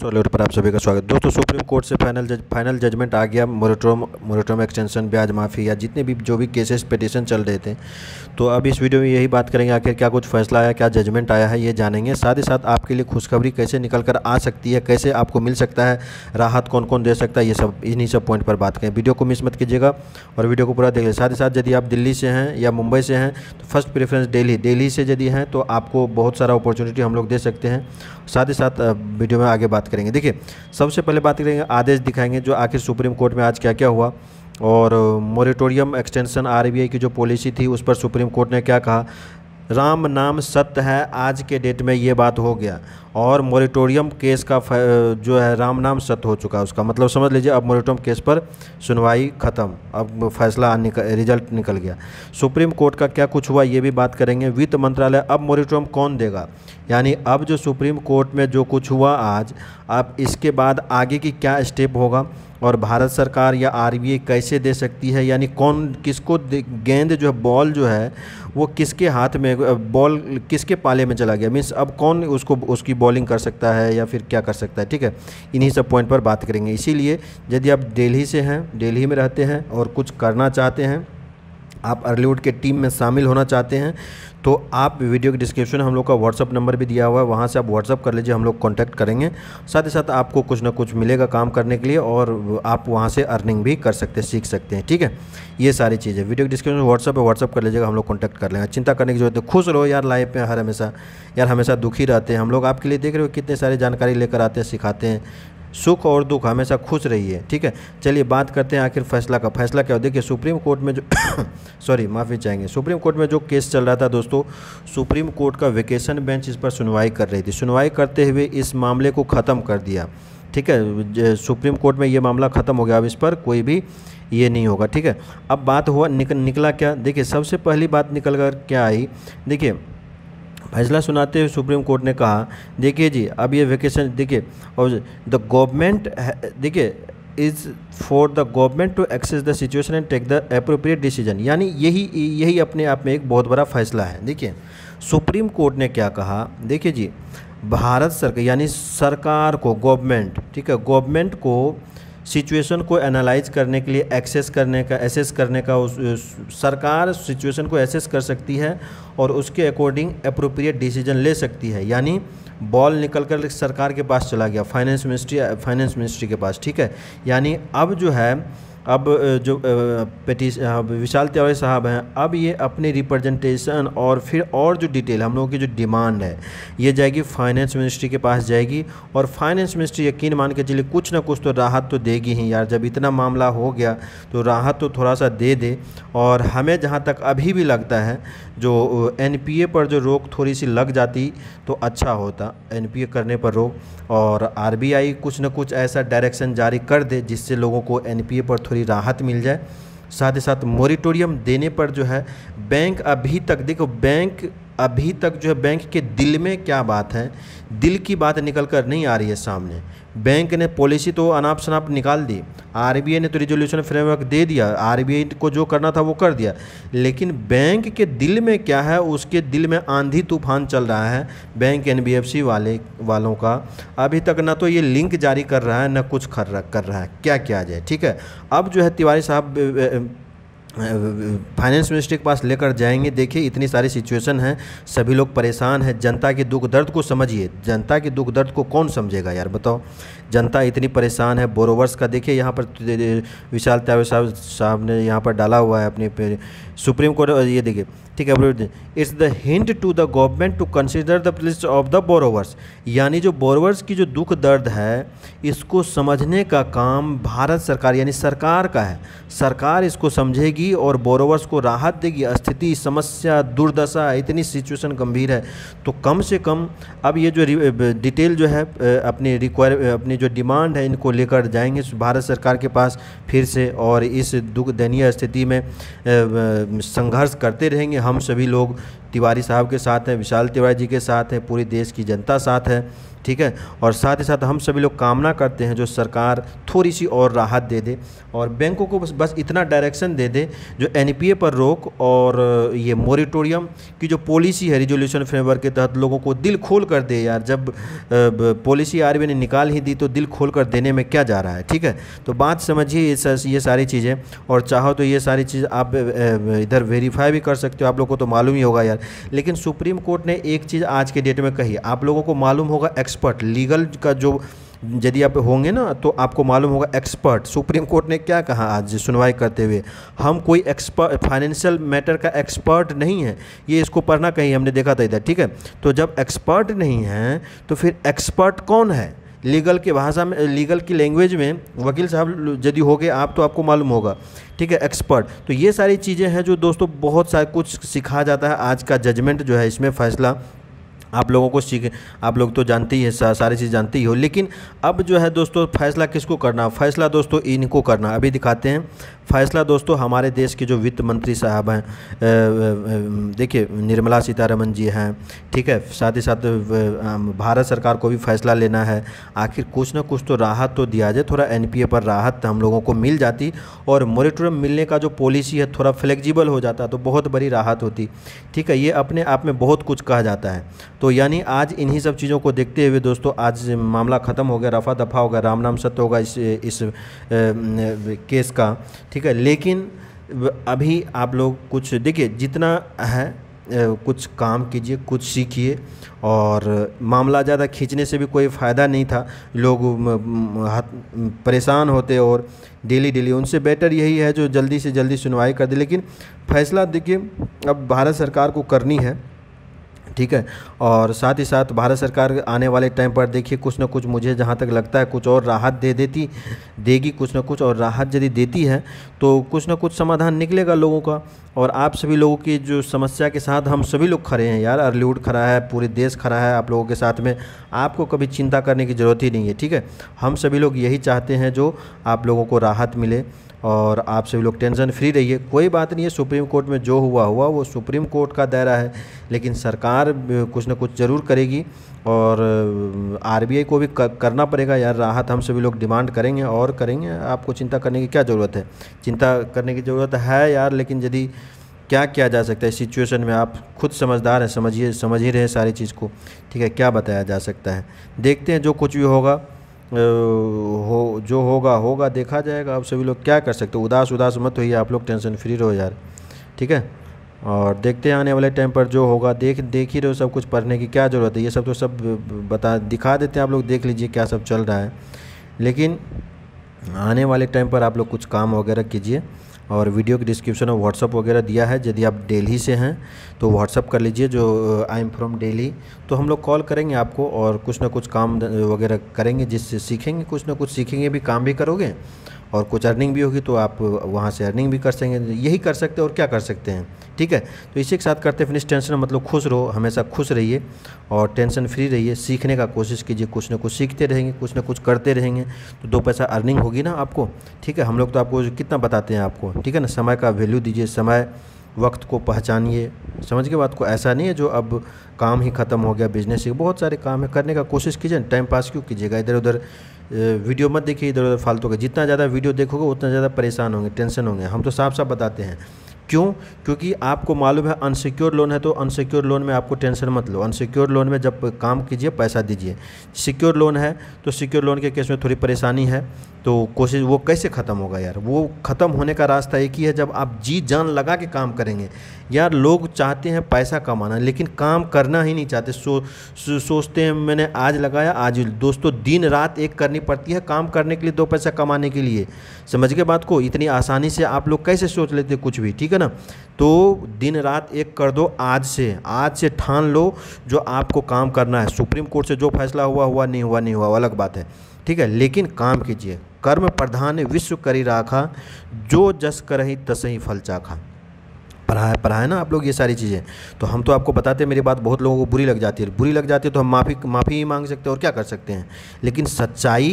solar पर आप सभी का स्वागत दोस्तों सुप्रीम कोर्ट से फाइनल जज फाइनल जजमेंट आ गया मोरेटोम मोरेटोम एक्सटेंशन ब्याज माफ़ी या जितने भी जो भी केसेस पिटिशन चल रहे थे तो अब इस वीडियो में यही बात करेंगे आखिर क्या कुछ फैसला आया क्या जजमेंट आया है ये जानेंगे साथ ही साथ आपके लिए खुशखबरी कैसे निकल कर आ सकती है कैसे आपको मिल सकता है राहत कौन कौन दे सकता है ये सब इन्हीं सब पॉइंट पर बात करें वीडियो को मिस मत कीजिएगा और वीडियो को पूरा देख लें साथ ही साथ यदि आप दिल्ली से हैं या मुंबई से हैं तो फर्स्ट प्रेफरेंस डेली डेली से यदि हैं तो आपको बहुत सारा अपॉर्चुनिटी हम लोग दे सकते हैं साथ ही साथ वीडियो में आगे बात करेंगे देखिए सबसे पहले बात करेंगे आदेश दिखाएंगे जो आखिर सुप्रीम कोर्ट में आज क्या क्या हुआ और मोरिटोरियम एक्सटेंशन आरबीआई की जो पॉलिसी थी उस पर सुप्रीम कोर्ट ने क्या कहा राम नाम सत्य है आज के डेट में ये बात हो गया और मोरिटोरियम केस का जो है राम नाम सत्य हो चुका है उसका मतलब समझ लीजिए अब मोरिटोरियम केस पर सुनवाई ख़त्म अब फैसला निकल रिजल्ट निकल गया सुप्रीम कोर्ट का क्या कुछ हुआ ये भी बात करेंगे वित्त मंत्रालय अब मोरिटोरियम कौन देगा यानी अब जो सुप्रीम कोर्ट में जो कुछ हुआ आज अब इसके बाद आगे की क्या स्टेप होगा और भारत सरकार या आर कैसे दे सकती है यानी कौन किसको गेंद जो है बॉल जो है वो किसके हाथ में बॉल किसके पाले में चला गया मीन्स अब कौन उसको उसकी बॉलिंग कर सकता है या फिर क्या कर सकता है ठीक है इन्हीं सब पॉइंट पर बात करेंगे इसीलिए यदि आप दिल्ली से हैं दिल्ली में रहते हैं और कुछ करना चाहते हैं आप अर्लीवुड के टीम में शामिल होना चाहते हैं तो आप वीडियो के डिस्क्रिप्शन में हम लोग का व्हाट्सअप नंबर भी दिया हुआ है वहाँ से आप व्हाट्सअप कर लीजिए हम लोग कॉन्टैक्ट करेंगे साथ ही साथ आपको कुछ ना कुछ मिलेगा काम करने के लिए और आप वहाँ से अर्निंग भी कर सकते हैं सीख सकते हैं ठीक है ये सारी चीज़ें वीडियो के डिस्क्रिप्शन में व्हाट्सअप है व्हाट्सअप कर लीजिएगा हम लोग कॉन्टैक्ट कर लेंगे चिंता करने की जरूरत है खुश रहो यार लाइफ में हर हमेशा यार हमेशा दुखी रहते हैं हम लोग आपके लिए देख रहे हो कितने सारी जानकारी लेकर आते हैं सिखाते हैं सुख और दुख हमेशा खुश रहिए ठीक है चलिए बात करते हैं आखिर फैसला का फैसला क्या हो देखिए सुप्रीम कोर्ट में जो सॉरी माफ़ी चाहेंगे सुप्रीम कोर्ट में जो केस चल रहा था दोस्तों सुप्रीम कोर्ट का वेकेशन बेंच इस पर सुनवाई कर रही थी सुनवाई करते हुए इस मामले को ख़त्म कर दिया ठीक है सुप्रीम कोर्ट में ये मामला ख़त्म हो गया अब इस पर कोई भी ये नहीं होगा ठीक है अब बात हुआ निक, निकला क्या देखिए सबसे पहली बात निकल कर क्या आई देखिए फैसला सुनाते हुए सुप्रीम कोर्ट ने कहा देखिए जी अब ये वैकेशन देखिए और द गवर्नमेंट देखिए is for the government to access the situation and take the appropriate decision यानी यही यही अपने आप में एक बहुत बड़ा फैसला है देखिए सुप्रीम कोर्ट ने क्या कहा देखिए जी भारत सरकार यानी सरकार को गवर्नमेंट ठीक है गवर्नमेंट को सिचुएशन को एनालाइज करने के लिए एक्सेस करने का एसेस करने का उस, उस सरकार सिचुएशन को एसेस कर सकती है और उसके अकॉर्डिंग अप्रोप्रिएट डिसीजन ले सकती है यानी बॉल निकल कर सरकार के पास चला गया फाइनेंस मिनिस्ट्री फाइनेंस मिनिस्ट्री के पास ठीक है यानी अब जो है अब जो पेटी विशाल तिवारी साहब हैं अब ये अपने रिप्रेजेंटेशन और फिर और जो डिटेल हम लोगों की जो डिमांड है ये जाएगी फाइनेंस मिनिस्ट्री के पास जाएगी और फाइनेंस मिनिस्ट्री यकीन मान के चलिए कुछ ना कुछ तो राहत तो देगी ही यार जब इतना मामला हो गया तो राहत तो थोड़ा सा दे दे और हमें जहाँ तक अभी भी लगता है जो एन पर जो रोक थोड़ी सी लग जाती तो अच्छा होता एन करने पर रोक और आर कुछ ना कुछ ऐसा डायरेक्शन जारी कर दे जिससे लोगों को एन पर थोड़ी थोड़ी राहत मिल जाए साथ ही साथ मोरिटोरियम देने पर जो है बैंक अभी तक देखो बैंक अभी तक जो है बैंक के दिल में क्या बात है दिल की बात निकल कर नहीं आ रही है सामने बैंक ने पॉलिसी तो अनाप शनाप निकाल दी आरबीआई ने तो रिजोल्यूशन फ्रेमवर्क दे दिया आरबीआई को जो करना था वो कर दिया लेकिन बैंक के दिल में क्या है उसके दिल में आंधी तूफान चल रहा है बैंक एनबीएफसी वाले वालों का अभी तक ना तो ये लिंक जारी कर रहा है ना कुछ कर रहा है क्या किया जाए ठीक है अब जो है तिवारी साहब फाइनेंस मिनिस्ट्री के पास लेकर जाएंगे देखिए इतनी सारी सिचुएशन है सभी लोग परेशान हैं जनता के दुख दर्द को समझिए जनता के दुख दर्द को कौन समझेगा यार बताओ जनता इतनी परेशान है बोरोवर्स का देखिए यहाँ पर विशाल त्यावे साहब साहब ने यहाँ पर डाला हुआ है अपने सुप्रीम कोर्ट ये देखिए ठीक है it's the hint to the government to consider the place of the borrowers यानी जो बोरोवर्स की जो दुख दर्द है इसको समझने का काम भारत सरकार यानी सरकार का है सरकार इसको समझेगी और बोरोवर्स को राहत देगी स्थिति समस्या दुर्दशा इतनी सिचुएशन गंभीर है तो कम से कम अब ये जो डिटेल जो है अपनी रिक्वायर अपनी जो डिमांड है इनको लेकर जाएंगे भारत सरकार के पास फिर से और इस दुख दयनीय स्थिति में संघर्ष करते रहेंगे हम सभी लोग तिवारी साहब के साथ हैं विशाल तिवारी जी के साथ हैं पूरे देश की जनता साथ है ठीक है और साथ ही साथ हम सभी लोग कामना करते हैं जो सरकार थोड़ी सी और राहत दे दे और बैंकों को बस बस इतना डायरेक्शन दे दे जो एन पर रोक और ये मोरिटोरियम की जो पॉलिसी है रिजोल्यूशन फ्रेमवर्क के तहत लोगों को दिल खोल कर दे यार जब पॉलिसी आर ने निकाल ही दी तो दिल खोल कर देने में क्या जा रहा है ठीक है तो बात समझिए ये ये सारी चीज़ें और चाहो तो ये सारी चीज़ आप इधर वेरीफाई भी कर सकते हो आप लोग को तो मालूम ही होगा यार लेकिन सुप्रीम कोर्ट ने एक चीज़ आज के डेट में कही आप लोगों को मालूम होगा एक्सपर्ट लीगल का जो यदि आप होंगे ना तो आपको मालूम होगा एक्सपर्ट सुप्रीम कोर्ट ने क्या कहा आज सुनवाई करते हुए हम कोई एक्सपर्ट फाइनेंशियल मैटर का एक्सपर्ट नहीं है ये इसको पढ़ना कहीं हमने देखा था इधर ठीक है तो जब एक्सपर्ट नहीं है तो फिर एक्सपर्ट कौन है लीगल के भाषा में लीगल की लैंग्वेज में वकील साहब यदि हो गए आप तो आपको मालूम होगा ठीक है एक्सपर्ट तो ये सारी चीज़ें हैं जो दोस्तों बहुत सारा कुछ सिखा जाता है आज का जजमेंट जो है इसमें फैसला आप लोगों को सीख आप लोग तो जानते ही है सारी चीज़ जानते ही हो लेकिन अब जो है दोस्तों फैसला किसको करना फैसला दोस्तों इनको करना अभी दिखाते हैं फैसला दोस्तों हमारे देश के जो वित्त मंत्री साहब हैं देखिए निर्मला सीतारमन जी हैं ठीक है साथ ही साथ भारत सरकार को भी फैसला लेना है आखिर कुछ ना कुछ तो राहत तो दिया जाए थोड़ा एन पर राहत हम लोगों को मिल जाती और मोरिटोरियम मिलने का जो पॉलिसी है थोड़ा फ्लेक्जिबल हो जाता तो बहुत बड़ी राहत होती ठीक है ये अपने आप में बहुत कुछ कहा जाता है तो यानी आज इन्हीं सब चीज़ों को देखते हुए दोस्तों आज मामला ख़त्म हो गया रफा दफा होगा राम नाम सत्य होगा इस इस ए, केस का ठीक है लेकिन अभी आप लोग कुछ देखिए जितना है कुछ काम कीजिए कुछ सीखिए और मामला ज़्यादा खींचने से भी कोई फ़ायदा नहीं था लोग परेशान होते और डेली डेली उनसे बेटर यही है जो जल्दी से जल्दी सुनवाई कर दे लेकिन फैसला देखिए अब भारत सरकार को करनी है ठीक है और साथ ही साथ भारत सरकार आने वाले टाइम पर देखिए कुछ ना कुछ मुझे जहाँ तक लगता है कुछ और राहत दे देती देगी कुछ ना कुछ और राहत यदि देती है तो कुछ ना कुछ समाधान निकलेगा लोगों का और आप सभी लोगों की जो समस्या के साथ हम सभी लोग खड़े हैं यार अर्लीवुड खड़ा है पूरे देश खड़ा है आप लोगों के साथ में आपको कभी चिंता करने की ज़रूरत ही नहीं है ठीक है हम सभी लोग यही चाहते हैं जो आप लोगों को राहत मिले और आप सभी लोग टेंशन फ्री रहिए कोई बात नहीं है सुप्रीम कोर्ट में जो हुआ हुआ वो सुप्रीम कोर्ट का दायरा है लेकिन सरकार कुछ ना कुछ ज़रूर करेगी और आरबीआई को भी करना पड़ेगा यार राहत हम सभी लोग डिमांड करेंगे और करेंगे आपको चिंता करने की क्या ज़रूरत है चिंता करने की ज़रूरत है यार लेकिन यदि क्या किया जा सकता है सिचुएशन में आप खुद समझदार हैं समझिए समझ ही रहे सारी चीज़ को ठीक है क्या बताया जा सकता है देखते हैं जो कुछ भी होगा हो जो होगा होगा देखा जाएगा आप सभी लोग क्या कर सकते हो उदास उदास मत होइए आप लोग टेंशन फ्री रहो यार ठीक है और देखते हैं आने वाले टाइम पर जो होगा देख देख ही रहो सब कुछ पढ़ने की क्या ज़रूरत है ये सब तो सब बता दिखा देते हैं आप लोग देख लीजिए क्या सब चल रहा है लेकिन आने वाले टाइम पर आप लोग कुछ काम वगैरह कीजिए और वीडियो के डिस्क्रिप्शन में व्हाट्सअप वगैरह दिया है यदि आप दिल्ली से हैं तो व्हाट्सअप कर लीजिए जो आई एम फ्रॉम दिल्ली तो हम लोग कॉल करेंगे आपको और कुछ ना कुछ काम वगैरह करेंगे जिससे सीखेंगे कुछ ना कुछ सीखेंगे भी काम भी करोगे और कुछ अर्निंग भी होगी तो आप वहाँ से अर्निंग भी कर सकेंगे यही कर सकते हैं और क्या कर सकते हैं ठीक है तो इसी के साथ करते फिनिश टेंशन मतलब खुश रहो हमेशा खुश रहिए और टेंशन फ्री रहिए सीखने का कोशिश कीजिए कुछ ना कुछ सीखते रहेंगे कुछ ना कुछ करते रहेंगे तो दो पैसा अर्निंग होगी ना आपको ठीक है हम लोग तो आपको कितना बताते हैं आपको ठीक है ना समय का वैल्यू दीजिए समय वक्त को पहचानिए समझ के बात को ऐसा नहीं है जो अब काम ही ख़त्म हो गया बिजनेस ही बहुत सारे काम है करने का कोशिश कीजिए टाइम पास क्यों कीजिएगा इधर उधर वीडियो मत देखिए इधर उधर फालतू का जितना ज़्यादा वीडियो देखोगे उतना ज़्यादा परेशान होंगे टेंशन होंगे हम तो साफ साफ बताते हैं क्यों क्योंकि आपको मालूम है अनसिक्योर लोन है तो अनसिक्योर लोन में आपको टेंशन मत लो अनसिक्योर लोन में जब काम कीजिए पैसा दीजिए सिक्योर लोन है तो सिक्योर लोन के केस में थोड़ी परेशानी है तो कोशिश वो कैसे ख़त्म होगा यार वो ख़त्म होने का रास्ता एक ही है जब आप जी जान लगा के काम करेंगे यार लोग चाहते हैं पैसा कमाना लेकिन काम करना ही नहीं चाहते सो, सो सोचते हैं मैंने आज लगाया आज दोस्तों दिन रात एक करनी पड़ती है काम करने के लिए दो पैसा कमाने के लिए समझ के बात को इतनी आसानी से आप लोग कैसे सोच लेते कुछ भी ठीक है ना तो दिन रात एक कर दो आज से आज से ठान लो जो आपको काम करना है सुप्रीम कोर्ट से जो फैसला हुआ हुआ नहीं हुआ नहीं हुआ अलग बात है ठीक है लेकिन काम कीजिए कर्म प्रधान विश्व करी राखा जो जस तस ही फल चाखा पढ़ा है पढ़ा है ना आप लोग ये सारी चीज़ें तो हम तो आपको बताते हैं मेरी बात बहुत लोगों को बुरी लग जाती है बुरी लग जाती है तो हम माफ़ी माफ़ी ही मांग सकते हैं और क्या कर सकते हैं लेकिन सच्चाई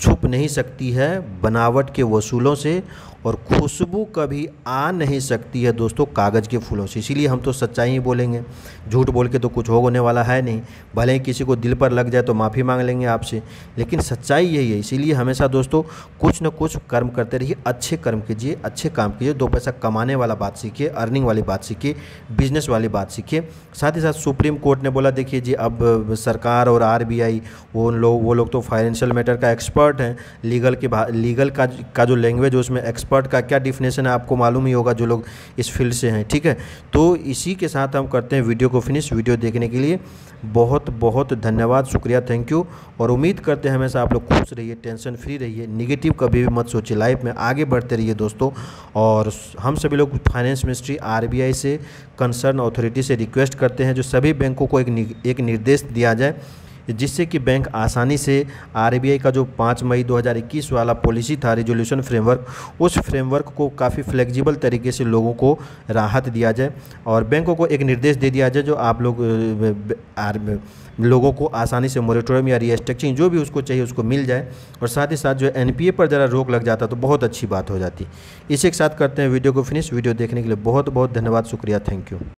छुप नहीं सकती है बनावट के वसूलों से और खुशबू कभी आ नहीं सकती है दोस्तों कागज़ के फूलों से इसीलिए हम तो सच्चाई ही बोलेंगे झूठ बोल के तो कुछ हो होने वाला है नहीं भले ही किसी को दिल पर लग जाए तो माफ़ी मांग लेंगे आपसे लेकिन सच्चाई यही है इसीलिए हमेशा दोस्तों कुछ ना कुछ कर्म करते रहिए अच्छे कर्म कीजिए अच्छे काम कीजिए दो पैसा कमाने वाला बात सीखिए अर्निंग वाली बात सीखिए बिजनेस वाली बात सीखिए साथ ही साथ सुप्रीम कोर्ट ने बोला देखिए जी अब सरकार और आर वो लोग वो लोग तो फाइनेंशियल मैटर का एक्सपर्ट हैं लीगल के लीगल का, का जो लैंग्वेज है उसमें एक्सपर्ट एक्सपर्ट का क्या डिफिनेशन है आपको मालूम ही होगा जो लोग इस फील्ड से हैं ठीक है तो इसी के साथ हम करते हैं वीडियो को फिनिश वीडियो देखने के लिए बहुत बहुत धन्यवाद शुक्रिया थैंक यू और उम्मीद करते हैं हमेशा आप लोग खुश रहिए टेंशन फ्री रहिए निगेटिव कभी भी मत सोचिए लाइफ में आगे बढ़ते रहिए दोस्तों और हम सभी लोग फाइनेंस मिनिस्ट्री आर से कंसर्न अथॉरिटी से रिक्वेस्ट करते हैं जो सभी बैंकों को एक एक निर्देश दिया जाए जिससे कि बैंक आसानी से आर का जो पाँच मई 2021 वाला पॉलिसी था रेजोल्यूशन फ्रेमवर्क उस फ्रेमवर्क को काफ़ी फ्लेक्जिबल तरीके से लोगों को राहत दिया जाए और बैंकों को एक निर्देश दे दिया जाए जो आप लोग लोगों को आसानी से मोरेटोरियम या रिस्ट्रक्चरिंग जो भी उसको चाहिए उसको मिल जाए और साथ ही साथ जो एन पर ज़रा रोक लग जाता तो बहुत अच्छी बात हो जाती इसी के साथ करते हैं वीडियो को फिनिश वीडियो देखने के लिए बहुत बहुत धन्यवाद शुक्रिया थैंक यू